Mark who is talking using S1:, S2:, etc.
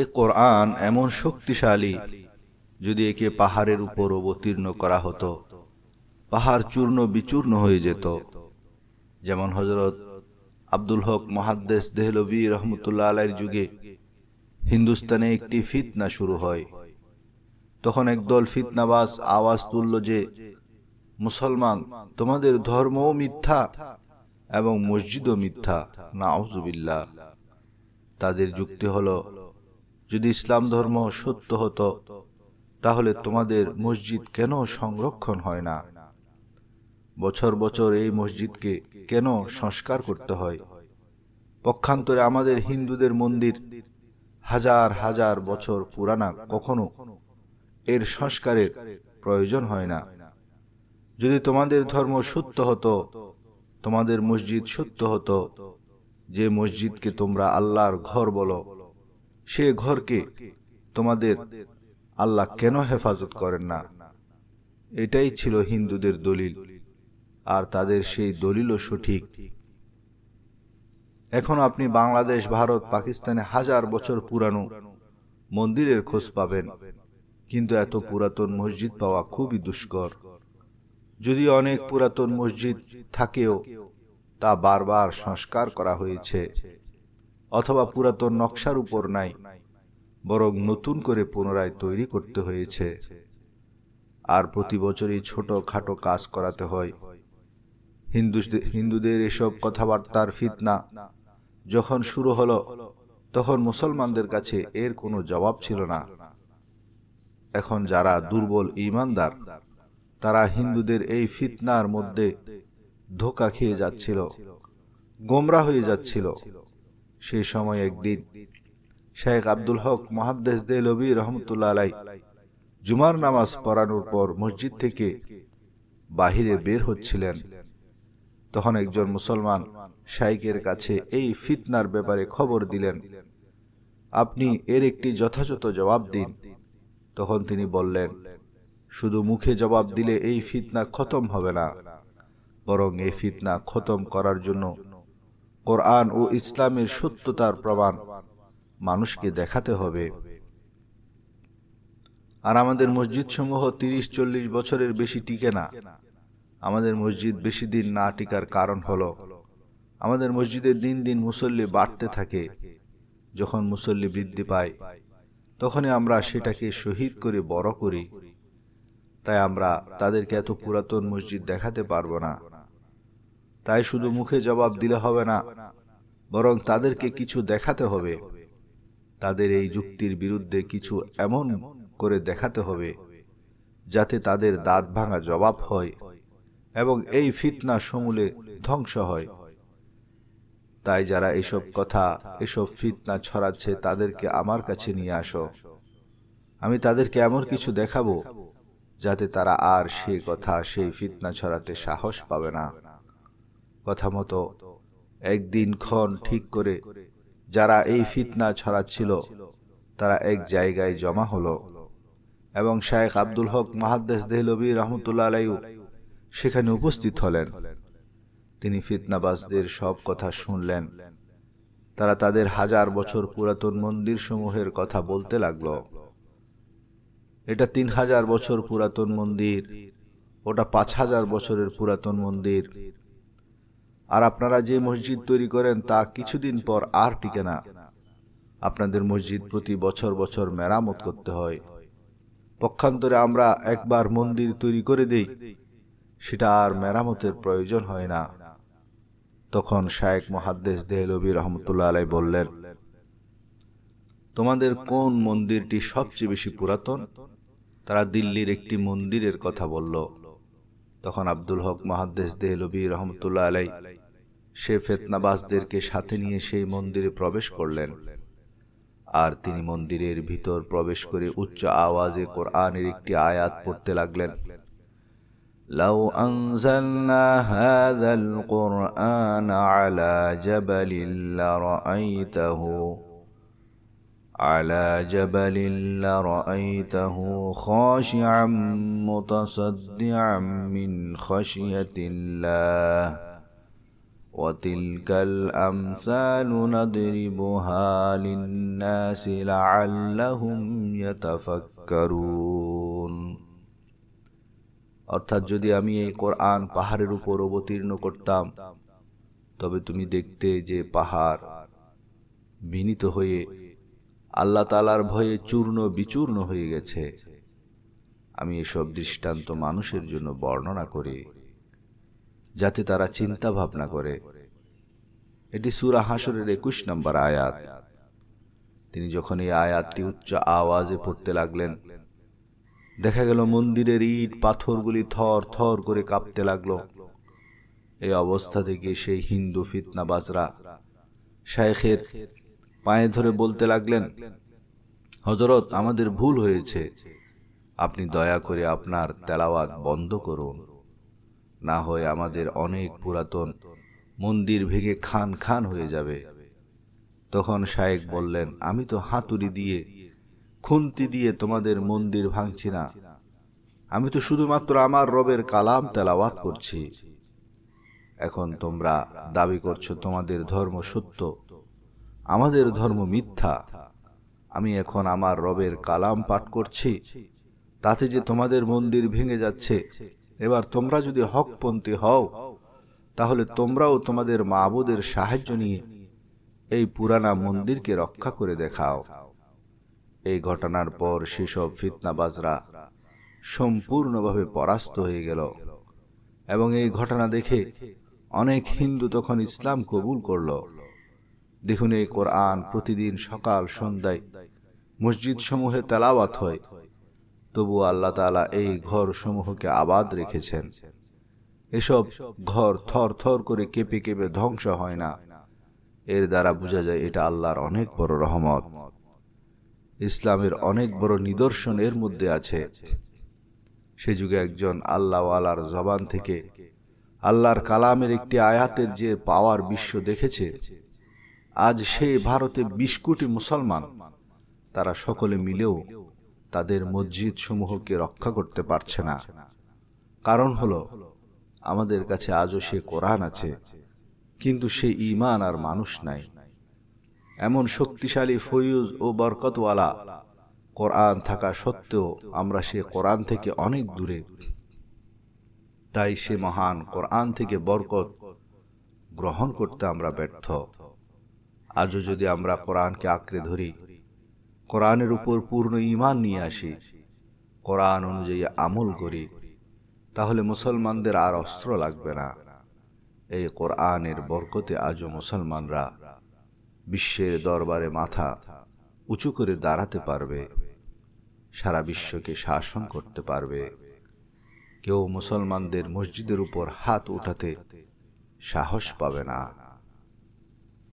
S1: এ কোরআন এমন শক্তিশালী যদি একে পাহাড়ের উপর অবতীর্ণ করা হতো পাহাড় চূর্ণ বিচূর্ণ হয়ে যেত যেমন হজরত আব্দুল হক মহাদ্দেশ দেহলবি রহমতুল্লাহ আলাইয়ের যুগে হিন্দুস্তানে একটি ফিতনা শুরু হয় তখন একদল ফিতনাবাস আওয়াজ তুলল যে মুসলমান তোমাদের ধর্মও মিথ্যা এবং মসজিদও মিথ্যা না তাদের যুক্তি হলো যদি ইসলাম ধর্ম সত্য হতো তাহলে তোমাদের মসজিদ কেন সংরক্ষণ হয় না বছর বছর এই মসজিদকে কেন সংস্কার করতে হয় পক্ষান্তরে আমাদের হিন্দুদের মন্দির হাজার হাজার বছর পুরানা কখনো এর সংস্কারের প্রয়োজন হয় না যদি তোমাদের ধর্ম সত্য হতো তোমাদের মসজিদ সত্য হতো যে মসজিদকে তোমরা আল্লাহর ঘর বলো সে ঘরকে তোমাদের আল্লাহ কেন হেফাজত করেন না এটাই ছিল হিন্দুদের দলিল আর তাদের সেই দলিলও সঠিক এখন আপনি বাংলাদেশ ভারত পাকিস্তানে হাজার বছর পুরানো মন্দিরের খোঁজ পাবেন কিন্তু এত পুরাতন মসজিদ পাওয়া খুবই দুষ্কর যদি অনেক পুরাতন মসজিদ থাকেও তা বারবার সংস্কার করা হয়েছে অথবা পুরাতন নকশার উপর নাই বরং নতুন করে পুনরায় তৈরি করতে হয়েছে আর প্রতি বছরই ছোট খাটো কাজ করাতে হয় হিন্দু হিন্দুদের এসব কথাবার্তার ফিতনা যখন শুরু হলো তখন মুসলমানদের কাছে এর কোনো জবাব ছিল না এখন যারা দুর্বল ইমানদার তারা হিন্দুদের এই ফিতনার মধ্যে ধোকা খেয়ে যাচ্ছিল গোমরা হয়ে যাচ্ছিল সে সময় একদিন শেখ আব্দুল হক মহাদ্দেশ দেলবি রহমতুল্লা আলাই জুমার নামাজ পড়ানোর পর মসজিদ থেকে বাহিরে বের হচ্ছিলেন তখন একজন মুসলমান শাইকের কাছে এই ফিতনার ব্যাপারে খবর দিলেন আপনি এর একটি যথাযথ জবাব দিন তখন তিনি বললেন শুধু মুখে জবাব দিলে এই ফিতনা খতম হবে না বরং এই ফিতনা খতম করার জন্য কোরআন ও ইসলামের সত্যতার প্রমাণ মানুষকে দেখাতে হবে আর আমাদের মসজিদ সমূহ তিরিশ চল্লিশ বছরের বেশি টিকে না আমাদের মসজিদ বেশি দিন না টিকার কারণ হলো আমাদের মসজিদে দিন দিন মুসল্লি বাড়তে থাকে যখন মুসল্লি বৃদ্ধি পায় তখনই আমরা সেটাকে শহীদ করে বড় করি তাই আমরা তাদেরকে এত পুরাতন মসজিদ দেখাতে পারবো না তাই শুধু মুখে জবাব দিলে হবে না বরং তাদেরকে কিছু দেখাতে হবে তাদের এই যুক্তির বিরুদ্ধে কিছু এমন করে দেখাতে হবে যাতে তাদের দাঁত ভাঙা জবাব হয় এবং এই ফিতনা সমূলে ধ্বংস হয় তাই যারা এসব কথা এসব ফিতনা ছড়াচ্ছে তাদেরকে আমার কাছে নিয়ে আসো আমি তাদেরকে এমন কিছু দেখাবো যাতে তারা আর সে কথা সেই ফিতনা ছড়াতে সাহস পাবে না কথা মতো একদিন ক্ষণ ঠিক করে যারা এই ফিতনা ছড়াচ্ছিল তারা এক জায়গায় জমা হলো এবং শায়েখ আব্দুল হক মাহাদ্দেস দেহলবি রহমতুল্লা আলাইউ সেখানে উপস্থিত হলেন তিনি ফিতনাবাজদের সব কথা শুনলেন তারা তাদের হাজার বছর পুরাতন মন্দির সমূহের কথা বলতে লাগল এটা তিন হাজার বছর পুরাতন মন্দির ওটা পাঁচ হাজার বছরের পুরাতন মন্দির আর আপনারা যে মসজিদ তৈরি করেন তা কিছুদিন পর আর টিকে না আপনাদের মসজিদ প্রতি বছর বছর মেরামত করতে হয় পক্ষান্তরে আমরা একবার মন্দির তৈরি করে দেই সেটা আর মেরামতের প্রয়োজন হয় না তখন শায়েক মহাদ্দেশ দেহলবি রহমতুল্লাহ আলাই বললেন তোমাদের কোন মন্দিরটি সবচেয়ে বেশি পুরাতন তারা দিল্লির একটি মন্দিরের কথা বলল তখন আব্দুল হক মহাদ্দেশ দেহলবি রহমতুল্লাহ আলাই সে ফেতনাবাসদেরকে সাথে নিয়ে সেই মন্দিরে প্রবেশ করলেন আর তিনি মন্দিরের ভিতর প্রবেশ করে উচ্চ আওয়াজে কোরআনের একটি আয়াত পড়তে লাগলেন لو أنزلنا هذا القرآن على جبل لرأيته على جبل لرأيته خاشعا متصدعا من خشية الله وتلك الأمثال نضربها للناس لعلهم يتفكرون অর্থাৎ যদি আমি এই কোরআন পাহাড়ের উপর অবতীর্ণ করতাম তবে তুমি দেখতে যে পাহাড় বিনীত হয়ে আল্লাহ তালার ভয়ে চূর্ণ বিচূর্ণ হয়ে গেছে আমি এসব দৃষ্টান্ত মানুষের জন্য বর্ণনা করি যাতে তারা চিন্তা ভাবনা করে এটি সুরা হাসরের একুশ নম্বর আয়াত তিনি যখন এই আয়াতটি উচ্চ আওয়াজে পড়তে লাগলেন দেখা গেল মন্দিরের ইট পাথরগুলি থর থর করে কাঁপতে লাগলো এই অবস্থা থেকে সেই হিন্দু ফিতনাবাজরা শায়েখের পায়ে ধরে বলতে লাগলেন হজরত আমাদের ভুল হয়েছে আপনি দয়া করে আপনার তেলাওয়াত বন্ধ করুন না হয় আমাদের অনেক পুরাতন মন্দির ভেঙে খান খান হয়ে যাবে তখন শায়েক বললেন আমি তো হাতুড়ি দিয়ে খুন্তি দিয়ে তোমাদের মন্দির ভাঙছি না আমি তো শুধুমাত্র আমার রবের কালাম তেলাওয়াত করছি এখন তোমরা দাবি করছো তোমাদের ধর্ম সত্য আমাদের ধর্ম মিথ্যা আমি এখন আমার রবের কালাম পাঠ করছি তাতে যে তোমাদের মন্দির ভেঙে যাচ্ছে এবার তোমরা যদি হকপন্থী হও তাহলে তোমরাও তোমাদের মাবুদের সাহায্য নিয়ে এই পুরানা মন্দিরকে রক্ষা করে দেখাও এই ঘটনার পর সেসব ফিতনাবাজরা সম্পূর্ণভাবে পরাস্ত হয়ে গেল এবং এই ঘটনা দেখে অনেক হিন্দু তখন ইসলাম কবুল করল দেখুন এই কোরআন প্রতিদিন সকাল সন্ধ্যায় মসজিদ সমূহে তেলাওয়াত হয় তবু আল্লাহ তালা এই সমূহকে আবাদ রেখেছেন এসব ঘর থর থর করে কেঁপে কেঁপে ধ্বংস হয় না এর দ্বারা বোঝা যায় এটা আল্লাহর অনেক বড় রহমত ইসলামের অনেক বড় নিদর্শন এর মধ্যে আছে সে যুগে একজন আল্লাহওয়ালার জবান থেকে আল্লাহর কালামের একটি আয়াতের যে পাওয়ার বিশ্ব দেখেছে আজ সে ভারতে বিশ কোটি মুসলমান তারা সকলে মিলেও তাদের মসজিদ সমূহকে রক্ষা করতে পারছে না কারণ হলো আমাদের কাছে আজও সে কোরআন আছে কিন্তু সে ইমান আর মানুষ নাই এমন শক্তিশালী ফৈজ ও বরকতওয়ালা কোরআন থাকা সত্ত্বেও আমরা সে কোরআন থেকে অনেক দূরে তাই সে মহান কোরআন থেকে বরকত গ্রহণ করতে আমরা ব্যর্থ আজও যদি আমরা কোরআনকে আঁকড়ে ধরি কোরআনের উপর পূর্ণ ইমান নিয়ে আসি কোরআন অনুযায়ী আমল করি তাহলে মুসলমানদের আর অস্ত্র লাগবে না এই কোরআনের বরকতে আজও মুসলমানরা বিশ্বের দরবারে মাথা উঁচু করে দাঁড়াতে পারবে সারা বিশ্বকে শাসন করতে পারবে কেউ মুসলমানদের মসজিদের উপর হাত উঠাতে সাহস পাবে না